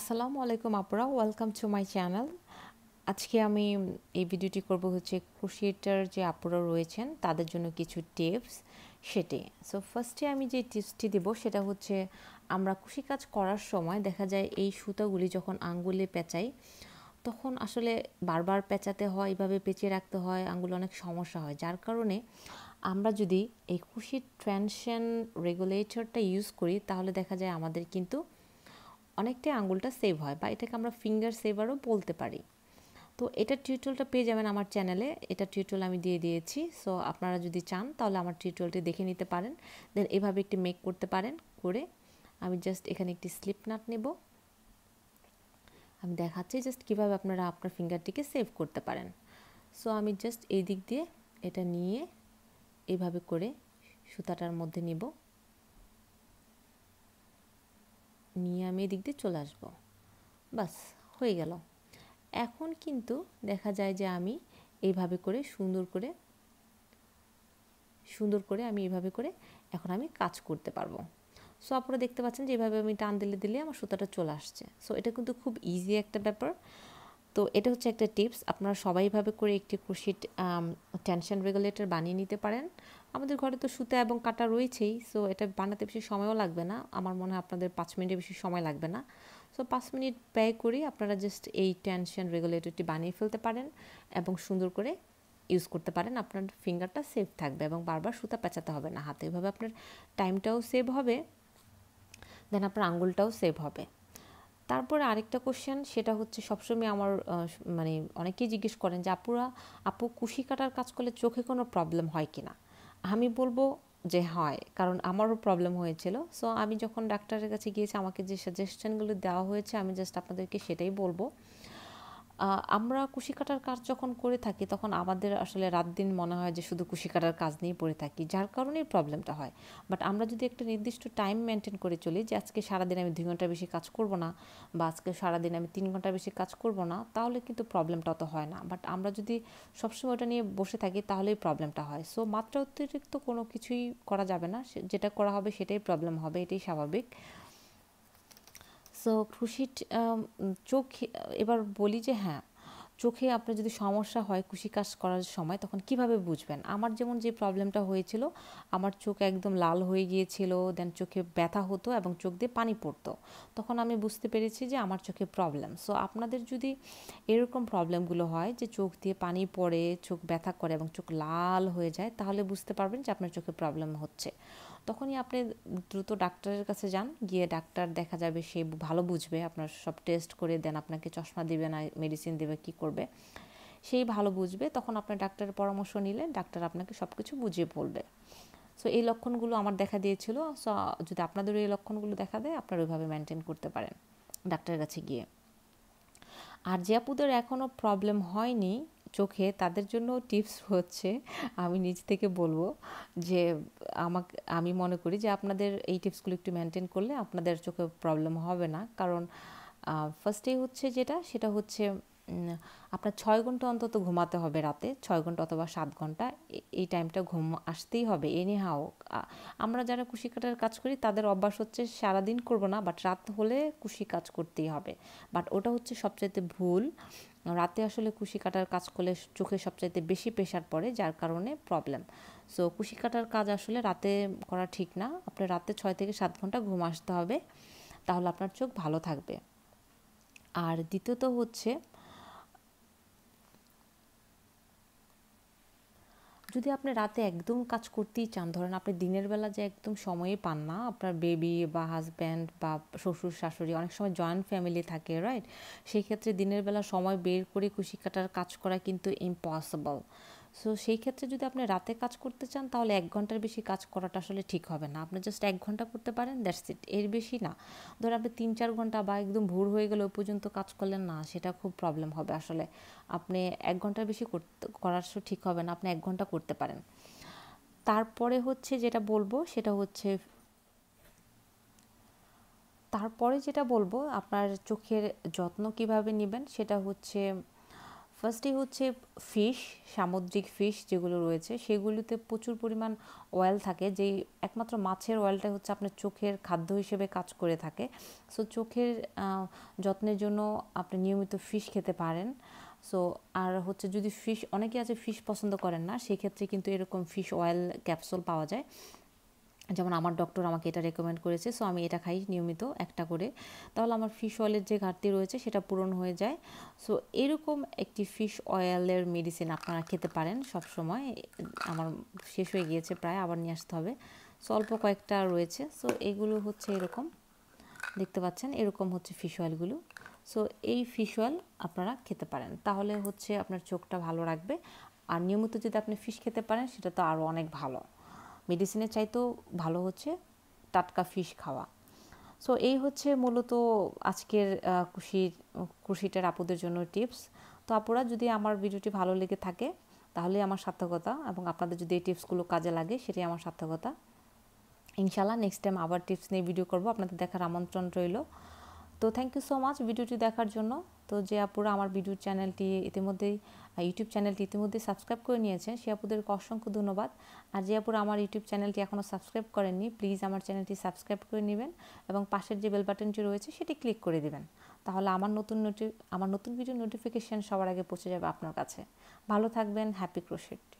আসসালামু আলাইকুম আপুরা ওয়েলকাম টু মাই চ্যানেল আজকে আমি এই ভিডিওটি করব হচ্ছে ক্রোশিয়েটার যে আপুরা রয়েছেন তাদের জন্য কিছু টিপস সেটি সো ফার্স্টে আমি যে টিপসটি দেব সেটা হচ্ছে আমরা কাজ করার সময় দেখা যায় এই সুতাগুলি যখন আঙ্গুলে পেঁচাই তখন আসলে বারবার পেঁচাতে হয় এভাবে পেঁচিয়ে রাখতে হয় আঙ্গুলে অনেক সমস্যা হয় যার কারণে আমরা যদি এই খুশির ট্রানশন রেগুলেটরটা ইউজ করি তাহলে দেখা যায় আমাদের কিন্তু অনেকটাই আঙুলটা সেভ হয় বা এটাকে আমরা ফিঙ্গার সেভারও বলতে পারি তো এটা টিউটোরিয়ালটা পেয়ে যাবেন আমার চ্যানেলে এটা টিউটোরিয়াল আমি দিয়ে দিয়েছি সো আপনারা যদি চান তাহলে আমার টিউটোরিয়ালটি দেখে নিতে পারেন দেন এভাবে একটি মেক করতে পারেন করে আমি জাস্ট এখানে একটি স্লিপ নাট নেব আমি দেখাচ্ছি জাস্ট কীভাবে আপনারা আপনার ফিঙ্গারটিকে সেভ করতে পারেন সো আমি জাস্ট এই দিক দিয়ে এটা নিয়ে এভাবে করে সুতাটার মধ্যে নিব নিয়ে আমি এদিক দিয়ে চলে আসবো বাস হয়ে গেল এখন কিন্তু দেখা যায় যে আমি এইভাবে করে সুন্দর করে সুন্দর করে আমি এইভাবে করে এখন আমি কাজ করতে পারবো সো আপনারা দেখতে পাচ্ছেন যে এভাবে আমি টান দিলে দিলে আমার সুতাটা চলে আসছে সো এটা কিন্তু খুব ইজি একটা ব্যাপার তো এটা হচ্ছে একটা টিপস আপনারা সবাইভাবে করে একটি ক্রোশিট টেনশন রেগুলেটর বানিয়ে নিতে পারেন আমাদের ঘরে তো সুতা এবং কাটা রয়েছেই সো এটা বানাতে বেশি সময়ও লাগবে না আমার মনে হয় আপনাদের পাঁচ মিনিটে বেশি সময় লাগবে না সো পাঁচ মিনিট ব্যয় করে আপনারা জাস্ট এই টেনশন রেগুলেটরটি বানিয়ে ফেলতে পারেন এবং সুন্দর করে ইউজ করতে পারেন আপনার ফিঙ্গারটা সেভ থাকবে এবং বারবার সুতা পেঁচাতে হবে না হাতে এভাবে আপনার টাইমটাও সেভ হবে দেন আপনার আঙুলটাও সেভ হবে তারপরে আরেকটা কোশ্চেন সেটা হচ্ছে সবসময় আমার মানে অনেকেই জিজ্ঞেস করেন যে আপুরা আপু কুশি কাটার কাজ করলে চোখে কোনো প্রবলেম হয় কি না আমি বলবো যে হয় কারণ আমারও প্রবলেম হয়েছিল সো আমি যখন ডাক্তারের কাছে গিয়েছি আমাকে যে সাজেশনগুলো দেওয়া হয়েছে আমি জাস্ট আপনাদেরকে সেটাই বলবো আমরা কুশি কাটার কাজ যখন করে থাকি তখন আমাদের আসলে রাত দিন মনে হয় যে শুধু কুশি কাটার কাজ নিয়ে পড়ে থাকি যার কারণেই প্রবলেমটা হয় বাট আমরা যদি একটা নির্দিষ্ট টাইম মেনটেন করে চলি যে আজকে সারাদিন আমি দুই ঘন্টা বেশি কাজ করব না বা আজকে সারাদিন আমি তিন ঘন্টা বেশি কাজ করব না তাহলে কিন্তু প্রবলেমটা অত হয় না বাট আমরা যদি সবসময় ওটা নিয়ে বসে থাকি তাহলেই প্রবলেমটা হয় সো মাত্রা অতিরিক্ত কোনো কিছুই করা যাবে না যেটা করা হবে সেটাই প্রবলেম হবে এটাই স্বাভাবিক সো খুশির চোখ এবার বলি যে হ্যাঁ চোখে আপনার যদি সমস্যা হয় কাজ করার সময় তখন কিভাবে বুঝবেন আমার যেমন যে প্রবলেমটা হয়েছিল আমার চোখ একদম লাল হয়ে গিয়েছিল দেন চোখে ব্যথা হতো এবং চোখ দিয়ে পানি পড়তো তখন আমি বুঝতে পেরেছি যে আমার চোখে প্রবলেম সো আপনাদের যদি এরকম প্রবলেমগুলো হয় যে চোখ দিয়ে পানি পড়ে চোখ ব্যথা করে এবং চোখ লাল হয়ে যায় তাহলে বুঝতে পারবেন যে আপনার চোখে প্রবলেম হচ্ছে তখনই আপনি দ্রুত ডাক্তারের কাছে যান গিয়ে ডাক্তার দেখা যাবে সে ভালো বুঝবে আপনার সব টেস্ট করে দেন আপনাকে চশমা দিবে না মেডিসিন দেবে কি করবে সেই ভালো বুঝবে তখন আপনার ডাক্তারের পরামর্শ নিলে ডাক্তার আপনাকে সব কিছু বুঝিয়ে বলবে সো এই লক্ষণগুলো আমার দেখা দিয়েছিল সো যদি আপনাদের এই লক্ষণগুলো দেখা দেয় আপনারা ওইভাবে মেনটেন করতে পারেন ডাক্তারের কাছে গিয়ে আর জিয়াপুদের এখনও প্রবলেম হয়নি চোখে তাদের জন্য টিপস হচ্ছে আমি নিজ থেকে বলবো যে আমাকে আমি মনে করি যে আপনাদের এই টিপসগুলো একটু মেনটেন করলে আপনাদের চোখে প্রবলেম হবে না কারণ ফার্স্টেই হচ্ছে যেটা সেটা হচ্ছে আপনার ছয় ঘন্টা অন্তত ঘুমাতে হবে রাতে ছয় ঘন্টা অথবা সাত ঘন্টা এই টাইমটা ঘুম আসতেই হবে এনে হাও আমরা যারা কুশি কাটার কাজ করি তাদের অভ্যাস হচ্ছে সারাদিন করব না বাট রাত হলে কুশি কাজ করতেই হবে বাট ওটা হচ্ছে সবচাইতে ভুল রাতে আসলে কুশি কাটার কাজ করলে চোখে সবচাইতে বেশি প্রেশার পড়ে যার কারণে প্রবলেম সো কুশি কাটার কাজ আসলে রাতে করা ঠিক না আপনার রাতে ছয় থেকে সাত ঘন্টা ঘুম আসতে হবে তাহলে আপনার চোখ ভালো থাকবে আর দ্বিতীয়ত হচ্ছে যদি আপনি রাতে একদম কাজ করতেই চান ধরেন আপনি দিনের বেলা যে একদম সময়ে পান না আপনার বেবি বা হাজব্যান্ড বা শ্বশুর শাশুড়ি অনেক সময় জয়েন্ট ফ্যামিলি থাকে রাইট সেই ক্ষেত্রে দিনের বেলা সময় বের করে খুশি কাটার কাজ করা কিন্তু ইম্পসিবল সো সেই ক্ষেত্রে যদি আপনি রাতে কাজ করতে চান তাহলে এক ঘন্টার বেশি কাজ করাটা আসলে ঠিক হবে না আপনি জাস্ট এক ঘন্টা করতে পারেন দ্যাটস ইট এর বেশি না ধর আপনি তিন চার ঘন্টা বা একদম ভোর হয়ে গেলেও পর্যন্ত কাজ করলেন না সেটা খুব প্রবলেম হবে আসলে আপনি এক ঘন্টার বেশি করতে করার ঠিক হবে না আপনি এক ঘন্টা করতে পারেন তারপরে হচ্ছে যেটা বলবো সেটা হচ্ছে তারপরে যেটা বলবো আপনার চোখের যত্ন কিভাবে নেবেন সেটা হচ্ছে ফার্স্টেই হচ্ছে ফিশ সামুদ্রিক ফিশ যেগুলো রয়েছে সেগুলোতে প্রচুর পরিমাণ অয়েল থাকে যেই একমাত্র মাছের অয়েলটা হচ্ছে আপনার চোখের খাদ্য হিসেবে কাজ করে থাকে সো চোখের যত্নের জন্য আপনি নিয়মিত ফিশ খেতে পারেন সো আর হচ্ছে যদি ফিশ অনেকে আছে ফিশ পছন্দ করেন না সেক্ষেত্রে কিন্তু এরকম ফিশ অয়েল ক্যাপসুল পাওয়া যায় যেমন আমার ডক্টর আমাকে এটা রেকমেন্ড করেছে সো আমি এটা খাই নিয়মিত একটা করে তাহলে আমার ফিশ অয়েলের যে ঘাটতি রয়েছে সেটা পূরণ হয়ে যায় সো এরকম একটি ফিশ অয়েলের মেডিসিন আপনারা খেতে পারেন সব সময় আমার শেষ হয়ে গিয়েছে প্রায় আবার নিয়ে আসতে হবে সো অল্প কয়েকটা রয়েছে সো এগুলো হচ্ছে এরকম দেখতে পাচ্ছেন এরকম হচ্ছে ফিশ অয়েলগুলো সো এই ফিশ অয়েল আপনারা খেতে পারেন তাহলে হচ্ছে আপনার চোখটা ভালো রাখবে আর নিয়মিত যদি আপনি ফিশ খেতে পারেন সেটা তো আরও অনেক ভালো মেডিসিনের চাইতেও ভালো হচ্ছে টাটকা ফিশ খাওয়া সো এই হচ্ছে মূলত আজকের কুশির কুশিটার আপুদের জন্য টিপস তো আপুরা যদি আমার ভিডিওটি ভালো লেগে থাকে তাহলে আমার সার্থকতা এবং আপনাদের যদি এই টিপসগুলো কাজে লাগে সেটাই আমার সার্থকতা ইনশাল্লাহ নেক্সট টাইম আবার টিপস নিয়ে ভিডিও করব আপনাদের দেখার আমন্ত্রণ রইল তো থ্যাংক ইউ সো মাচ ভিডিওটি দেখার জন্য তো যে আপুরা আমার ভিডিও চ্যানেলটি ইতিমধ্যেই ইউটিউব চ্যানেলটি ইতিমধ্যে সাবস্ক্রাইব করে নিয়েছেন সে আপুদের অসংখ্য ধন্যবাদ আর যে আপুরা আমার ইউটিউব চ্যানেলটি এখনও সাবস্ক্রাইব করেননি প্লিজ আমার চ্যানেলটি সাবস্ক্রাইব করে নেবেন এবং পাশের যে বেল বাটনটি রয়েছে সেটি ক্লিক করে দেবেন তাহলে আমার নতুন নোটি আমার নতুন ভিডিও নোটিফিকেশান সবার আগে পৌঁছে যাবে আপনার কাছে ভালো থাকবেন হ্যাপি ক্রোশেট